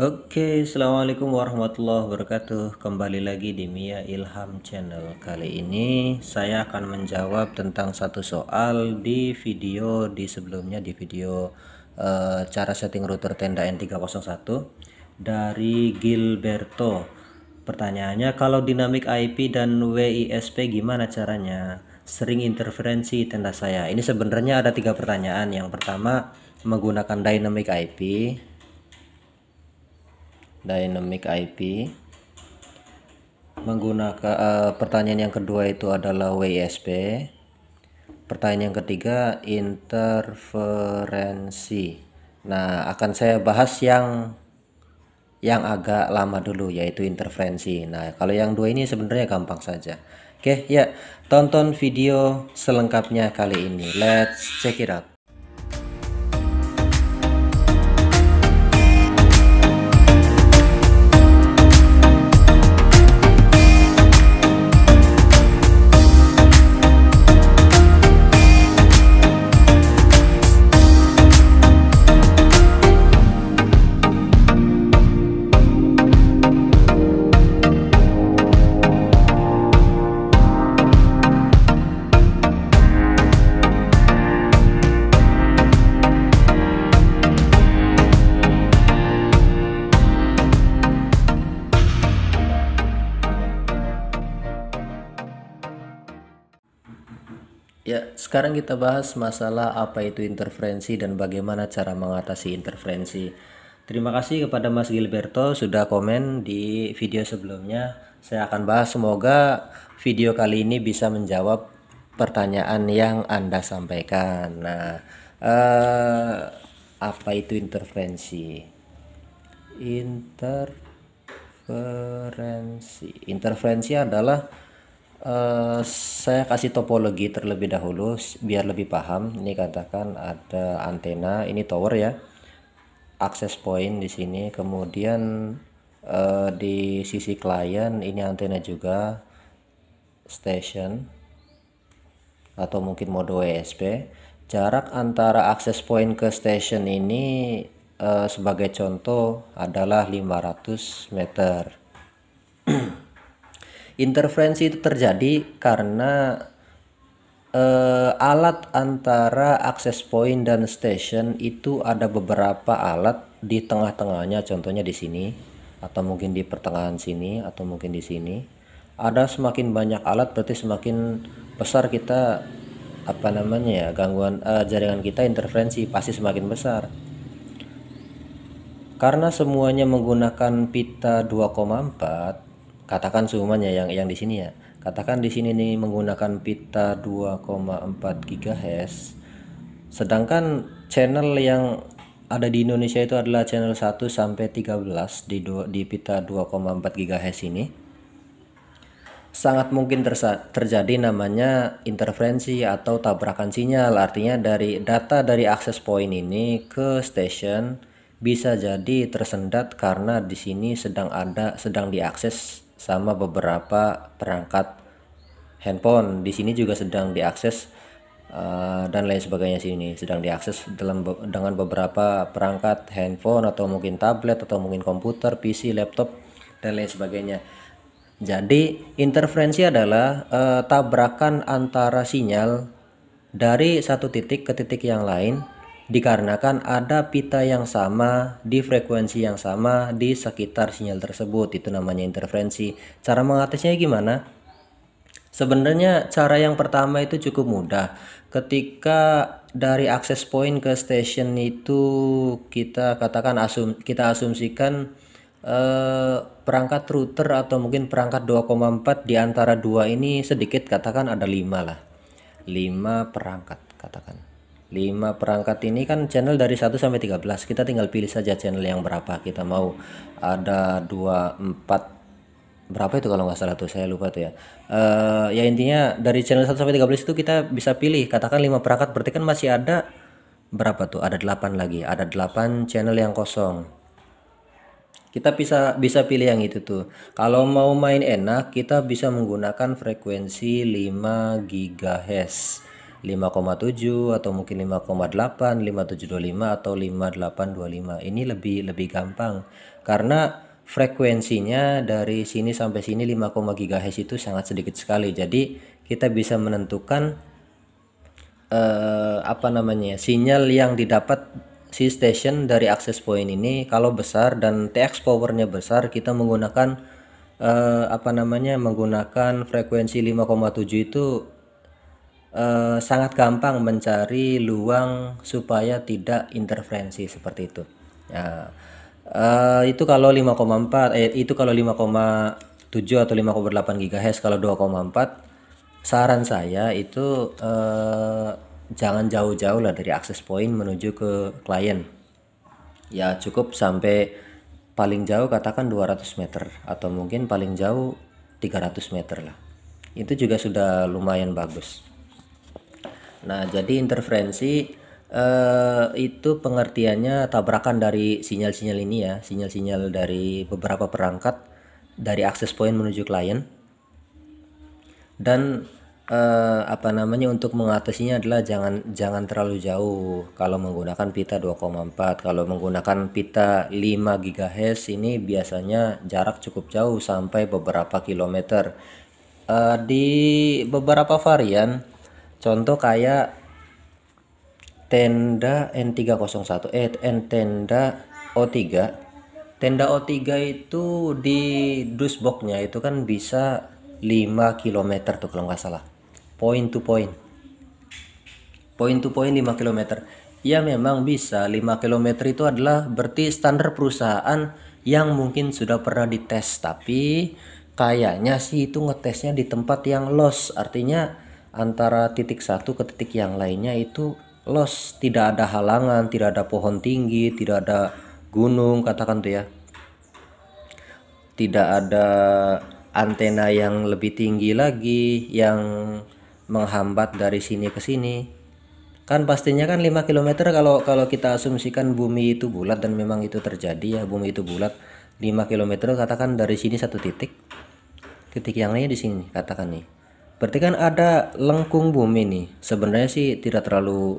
Oke, okay, Assalamualaikum warahmatullahi wabarakatuh Kembali lagi di Mia Ilham Channel Kali ini saya akan menjawab tentang satu soal di video di sebelumnya di video uh, cara setting router tenda N301 dari Gilberto Pertanyaannya kalau dynamic IP dan WISP gimana caranya? Sering interferensi tenda saya Ini sebenarnya ada tiga pertanyaan Yang pertama menggunakan dynamic IP dynamic IP menggunakan uh, pertanyaan yang kedua itu adalah WSP. pertanyaan yang ketiga interferensi nah akan saya bahas yang yang agak lama dulu yaitu interferensi nah kalau yang dua ini sebenarnya gampang saja oke ya tonton video selengkapnya kali ini let's check it out Ya, sekarang kita bahas masalah apa itu interferensi dan bagaimana cara mengatasi interferensi. Terima kasih kepada Mas Gilberto sudah komen di video sebelumnya. Saya akan bahas semoga video kali ini bisa menjawab pertanyaan yang Anda sampaikan. Nah, eh, apa itu interferensi? Interferensi. Interferensi adalah Eh, saya kasih topologi terlebih dahulu biar lebih paham. Ini katakan ada antena, ini tower ya. Access point di sini, kemudian uh, di sisi klien ini antena juga station atau mungkin mode WSP. Jarak antara access point ke station ini uh, sebagai contoh adalah 500 meter. Interferensi itu terjadi karena uh, alat antara access point dan station itu ada beberapa alat di tengah-tengahnya, contohnya di sini atau mungkin di pertengahan sini atau mungkin di sini. Ada semakin banyak alat berarti semakin besar kita apa namanya ya gangguan uh, jaringan kita interferensi pasti semakin besar karena semuanya menggunakan pita 2,4 katakan semuanya yang yang di sini ya katakan di sini nih menggunakan pita 2,4 GHz sedangkan channel yang ada di Indonesia itu adalah channel 1 sampai 13 di dua, di pita 2,4 GHz ini sangat mungkin terjadi namanya interferensi atau tabrakan sinyal artinya dari data dari akses point ini ke station bisa jadi tersendat karena di sini sedang ada sedang diakses sama beberapa perangkat handphone. Di sini juga sedang diakses uh, dan lain sebagainya sini sedang diakses dalam dengan beberapa perangkat handphone atau mungkin tablet atau mungkin komputer, PC, laptop dan lain sebagainya. Jadi interferensi adalah uh, tabrakan antara sinyal dari satu titik ke titik yang lain dikarenakan ada pita yang sama di frekuensi yang sama di sekitar sinyal tersebut itu namanya interferensi cara mengatasinya gimana sebenarnya cara yang pertama itu cukup mudah ketika dari access point ke station itu kita katakan asum kita asumsikan eh, perangkat router atau mungkin perangkat 2,4 di antara dua ini sedikit katakan ada 5 lah 5 perangkat katakan 5 perangkat ini kan channel dari 1 sampai 13 kita tinggal pilih saja channel yang berapa kita mau ada 2 4 berapa itu kalau nggak salah tuh saya lupa tuh ya uh, ya intinya dari channel 1 sampai 13 itu kita bisa pilih katakan 5 perangkat berarti kan masih ada berapa tuh ada 8 lagi ada 8 channel yang kosong kita bisa bisa pilih yang itu tuh kalau mau main enak kita bisa menggunakan frekuensi 5 GHz 5,7 atau mungkin 5,8, 5725 atau 5825. Ini lebih lebih gampang karena frekuensinya dari sini sampai sini 5, GHz itu sangat sedikit sekali. Jadi kita bisa menentukan eh, apa namanya sinyal yang didapat si station dari akses point ini kalau besar dan TX powernya besar kita menggunakan eh, apa namanya menggunakan frekuensi 5,7 itu eh, sangat gampang mencari luang supaya tidak interferensi seperti itu. Ya. Eh, itu kalau 5,4 eh, itu kalau 5,7 atau 5,8 GHz kalau 2,4 saran saya itu eh, jangan jauh-jauh lah dari akses point menuju ke klien ya cukup sampai paling jauh katakan 200 meter atau mungkin paling jauh 300 meter lah itu juga sudah lumayan bagus Nah, jadi interferensi eh, itu pengertiannya tabrakan dari sinyal-sinyal ini ya, sinyal-sinyal dari beberapa perangkat dari akses point menuju klien. Dan eh, apa namanya untuk mengatasinya adalah jangan jangan terlalu jauh. Kalau menggunakan pita 2,4, kalau menggunakan pita 5 GHz ini biasanya jarak cukup jauh sampai beberapa kilometer. Uh, di beberapa varian contoh kayak tenda N301 eh n tenda O3 tenda O3 itu di dusboknya itu kan bisa 5 km tuh kalau nggak salah point to point point to point 5 km ya memang bisa 5 km itu adalah berarti standar perusahaan yang mungkin sudah pernah dites tapi kayaknya sih itu ngetesnya di tempat yang los artinya antara titik satu ke titik yang lainnya itu los tidak ada halangan tidak ada pohon tinggi tidak ada gunung katakan tuh ya tidak ada antena yang lebih tinggi lagi yang menghambat dari sini ke sini kan pastinya kan 5 km kalau kalau kita asumsikan bumi itu bulat dan memang itu terjadi ya bumi itu bulat 5 km katakan dari sini satu titik titik yang lainnya di sini katakan nih berarti kan ada lengkung bumi nih sebenarnya sih tidak terlalu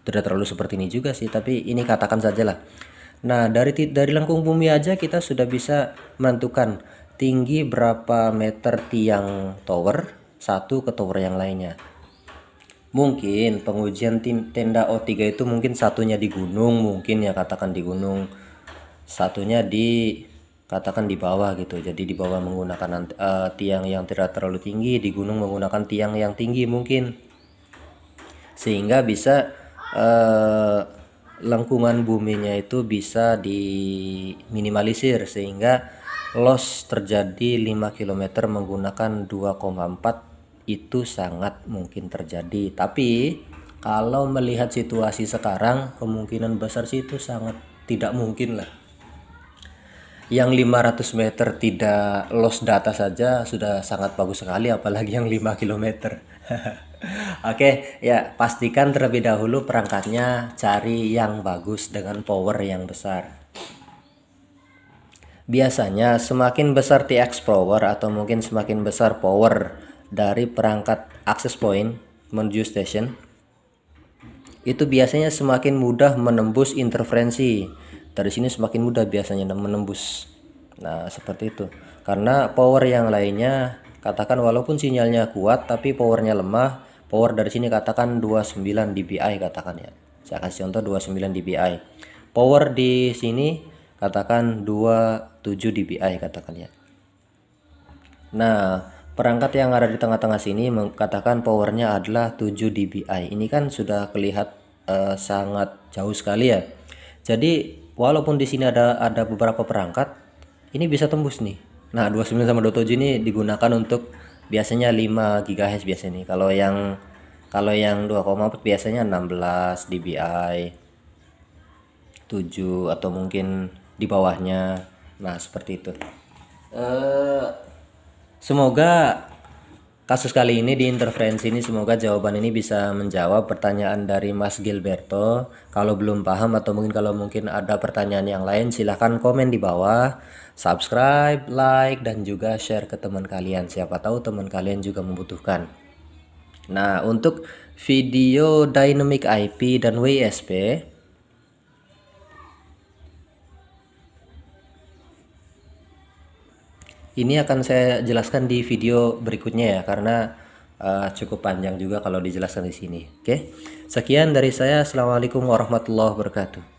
tidak terlalu seperti ini juga sih tapi ini katakan sajalah nah dari dari lengkung bumi aja kita sudah bisa menentukan tinggi berapa meter tiang tower satu ke tower yang lainnya mungkin pengujian tim tenda O3 itu mungkin satunya di gunung mungkin ya katakan di gunung satunya di katakan di bawah gitu jadi di bawah menggunakan uh, tiang yang tidak terlalu tinggi di gunung menggunakan tiang yang tinggi mungkin sehingga bisa uh, lengkungan buminya itu bisa diminimalisir sehingga loss terjadi 5 km menggunakan 2,4 itu sangat mungkin terjadi tapi kalau melihat situasi sekarang kemungkinan besar sih itu sangat tidak mungkin lah yang 500 meter tidak loss data saja sudah sangat bagus sekali apalagi yang 5 km oke okay, ya pastikan terlebih dahulu perangkatnya cari yang bagus dengan power yang besar biasanya semakin besar TX power atau mungkin semakin besar power dari perangkat access point menuju station itu biasanya semakin mudah menembus interferensi dari sini semakin mudah biasanya menembus nah seperti itu karena power yang lainnya katakan walaupun sinyalnya kuat tapi powernya lemah power dari sini katakan 29 dpi katakan ya saya kasih contoh 29 dpi power di sini katakan 27 dpi katakan ya nah perangkat yang ada di tengah-tengah sini mengatakan powernya adalah 7 dpi ini kan sudah kelihat uh, sangat jauh sekali ya jadi walaupun di sini ada ada beberapa perangkat ini bisa tembus nih nah 29 sama 27 ini digunakan untuk biasanya 5 GHz biasanya nih kalau yang kalau yang 2,4 biasanya 16 dBi 7 atau mungkin di bawahnya nah seperti itu uh, semoga Kasus kali ini di interferensi ini semoga jawaban ini bisa menjawab pertanyaan dari Mas Gilberto. Kalau belum paham atau mungkin kalau mungkin ada pertanyaan yang lain silahkan komen di bawah. Subscribe, like, dan juga share ke teman kalian. Siapa tahu teman kalian juga membutuhkan. Nah untuk video Dynamic IP dan WSP Ini akan saya jelaskan di video berikutnya ya karena uh, cukup panjang juga kalau dijelaskan di sini. Oke. Okay? Sekian dari saya. Assalamualaikum warahmatullahi wabarakatuh.